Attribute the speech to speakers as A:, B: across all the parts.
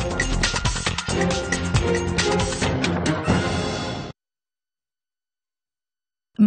A: thank you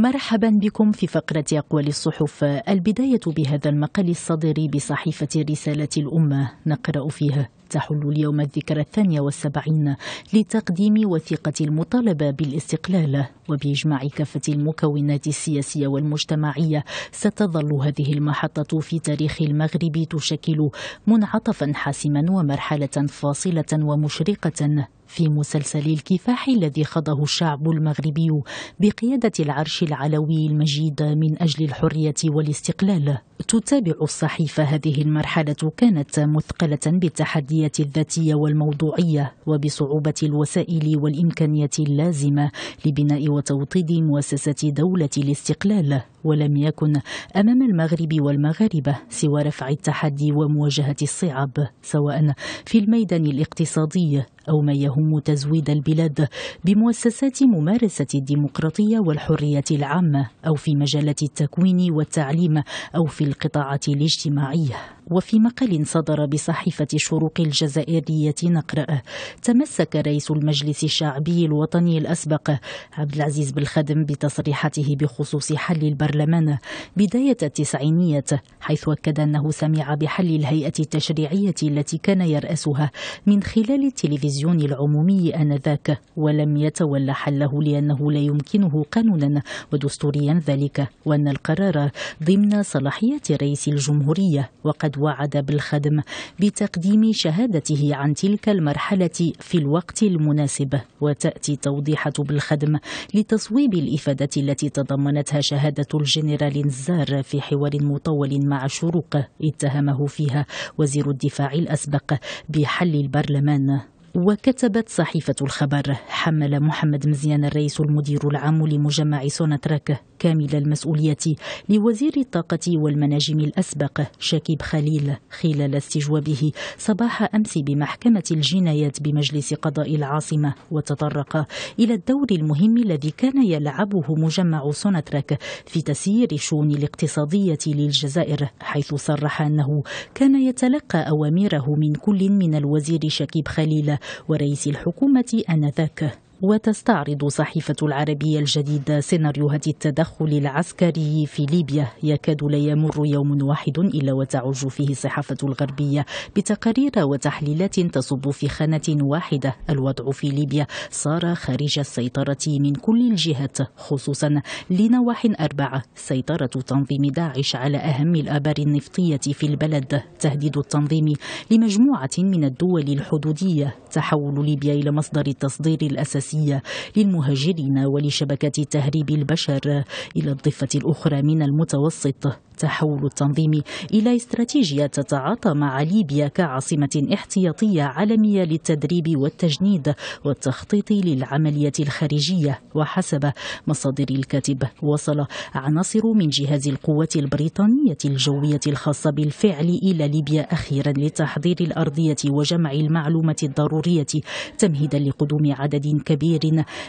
A: مرحبا بكم في فقرة أقوال الصحف البداية بهذا المقال الصدري بصحيفة رسالة الأمة نقرأ فيها تحل اليوم الذكرى الثانية والسبعين لتقديم وثيقة المطالبة بالاستقلال وبإجماع كافة المكونات السياسية والمجتمعية ستظل هذه المحطة في تاريخ المغرب تشكل منعطفا حاسما ومرحلة فاصلة ومشرقة في مسلسل الكفاح الذي خضه الشعب المغربي بقيادة العرش العلوي المجيد من أجل الحرية والاستقلال تتابع الصحيفة هذه المرحلة كانت مثقلة بالتحديات الذاتية والموضوعية وبصعوبة الوسائل والإمكانيات اللازمة لبناء وتوطيد مؤسسة دولة الاستقلال ولم يكن أمام المغرب والمغاربة سوى رفع التحدي ومواجهة الصعاب سواء في الميدان الاقتصادي أو ما يهم تزويد البلاد بمؤسسات ممارسة الديمقراطية والحرية العامة أو في مجالات التكوين والتعليم أو في القطاعات الاجتماعية وفي مقال صدر بصحيفة شروق الجزائرية نقرأ تمسك رئيس المجلس الشعبي الوطني الأسبق عبد العزيز بالخدم بتصريحاته بخصوص حل البرلمان بداية التسعينية حيث أكد أنه سمع بحل الهيئة التشريعية التي كان يرأسها من خلال التلفزيون العمومي آنذاك ولم يتولى حله لأنه لا يمكنه قانونا ودستوريا ذلك وأن القرار ضمن صلاحية رئيس الجمهورية وقد وعد بالخدم بتقديم شهادته عن تلك المرحلة في الوقت المناسب وتأتي توضيحة بالخدم لتصويب الإفادة التي تضمنتها شهادة الجنرال نزار في حوار مطول مع شروق اتهمه فيها وزير الدفاع الأسبق بحل البرلمان وكتبت صحيفة الخبر حمل محمد مزيان الرئيس المدير العام لمجمع سوناتراك كامل المسؤولية لوزير الطاقة والمناجم الأسبق شاكيب خليل خلال استجوابه صباح أمس بمحكمة الجنايات بمجلس قضاء العاصمة وتطرق إلى الدور المهم الذي كان يلعبه مجمع سوناتراك في تسيير الشؤون الاقتصادية للجزائر حيث صرح أنه كان يتلقى أوامره من كل من الوزير شاكيب خليل ورئيس الحكومة آنذاك وتستعرض صحيفة العربية الجديدة سيناريوهات التدخل العسكري في ليبيا يكاد لا يمر يوم واحد إلا وتعج فيه الصحافة الغربية بتقارير وتحليلات تصب في خانة واحدة الوضع في ليبيا صار خارج السيطرة من كل الجهات خصوصا لنواح أربعة سيطرة تنظيم داعش على أهم الآبار النفطية في البلد تهديد التنظيم لمجموعة من الدول الحدودية تحول ليبيا إلى مصدر التصدير الأساسي السياسية للمهاجرين ولشبكات تهريب البشر إلى الضفة الأخرى من المتوسط التحول التنظيمي إلى استراتيجية تتعاطى مع ليبيا كعاصمة احتياطية عالمية للتدريب والتجنيد والتخطيط للعملية الخارجية وحسب مصادر الكاتب وصل عناصر من جهاز القوات البريطانية الجوية الخاصة بالفعل إلى ليبيا أخيرا لتحضير الأرضية وجمع المعلومات الضرورية تمهيدا لقدوم عدد كبير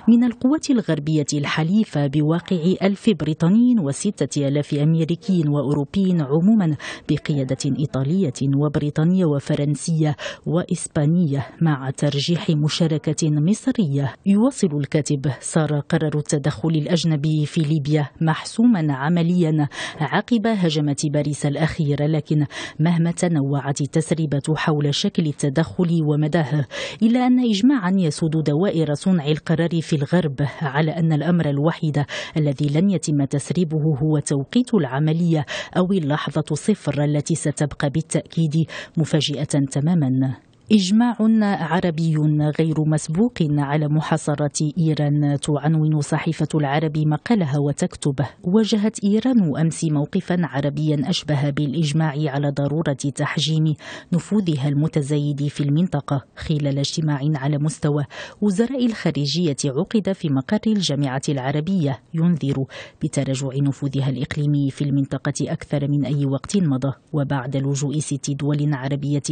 A: من القوات الغربية الحليفة بواقع ألف بريطاني وستة ألاف أمريكي وأوروبيين عموما بقيادة إيطالية وبريطانية وفرنسية وإسبانية مع ترجيح مشاركة مصرية يواصل الكاتب صار قرار التدخل الأجنبي في ليبيا محسوما عمليا عقب هجمة باريس الأخيرة لكن مهما تنوعت التسريبات حول شكل التدخل ومداه إلا أن إجماعا يسود دوائر صنع القرار في الغرب على أن الأمر الوحيد الذي لن يتم تسريبه هو توقيت العملية أو اللحظة صفر التي ستبقى بالتأكيد مفاجئة تماما إجماع عربي غير مسبوق على محاصرة إيران تعنون صحيفة العرب مقالها وتكتبه واجهت إيران أمس موقفا عربيا أشبه بالإجماع على ضرورة تحجيم نفوذها المتزايد في المنطقة خلال اجتماع على مستوى وزراء الخارجية عقد في مقر الجامعة العربية ينذر بتراجع نفوذها الإقليمي في المنطقة أكثر من أي وقت مضى وبعد لجوء ست دول عربية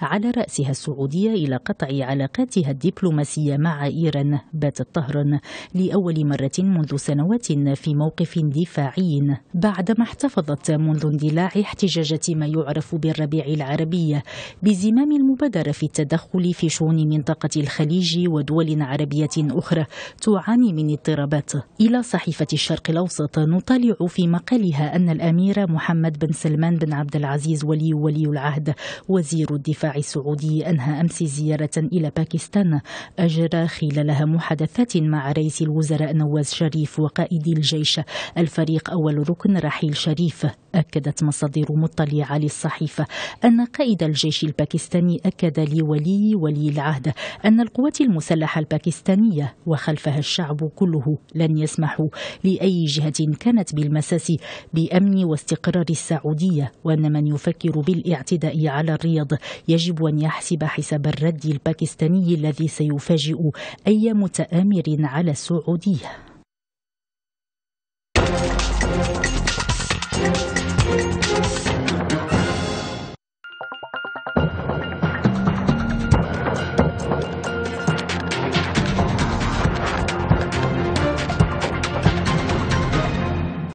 A: على رأسها السعودية إلى قطع علاقاتها الدبلوماسية مع إيران باتت طهران لأول مرة منذ سنوات في موقف دفاعي بعدما احتفظت منذ اندلاع احتجاجات ما يعرف بالربيع العربي بزمام المبادرة في التدخل في شؤون منطقة الخليج ودول عربية أخرى تعاني من اضطرابات إلى صحيفة الشرق الأوسط نطالع في مقالها أن الأمير محمد بن سلمان بن عبد العزيز ولي ولي العهد وزير الدفاع السعودي أنهى أمس زيارة إلى باكستان أجرى خلالها محادثات مع رئيس الوزراء نواز شريف وقائد الجيش الفريق أول ركن رحيل شريف أكدت مصادر مطلعة للصحيفة أن قائد الجيش الباكستاني أكد لولي ولي العهد أن القوات المسلحة الباكستانية وخلفها الشعب كله لن يسمحوا لأي جهة كانت بالمساس بأمن واستقرار السعودية وأن من يفكر بالاعتداء على الرياض يجب أن يحسب حساب الرد الباكستاني الذي سيفاجئ أي متآمر على السعودية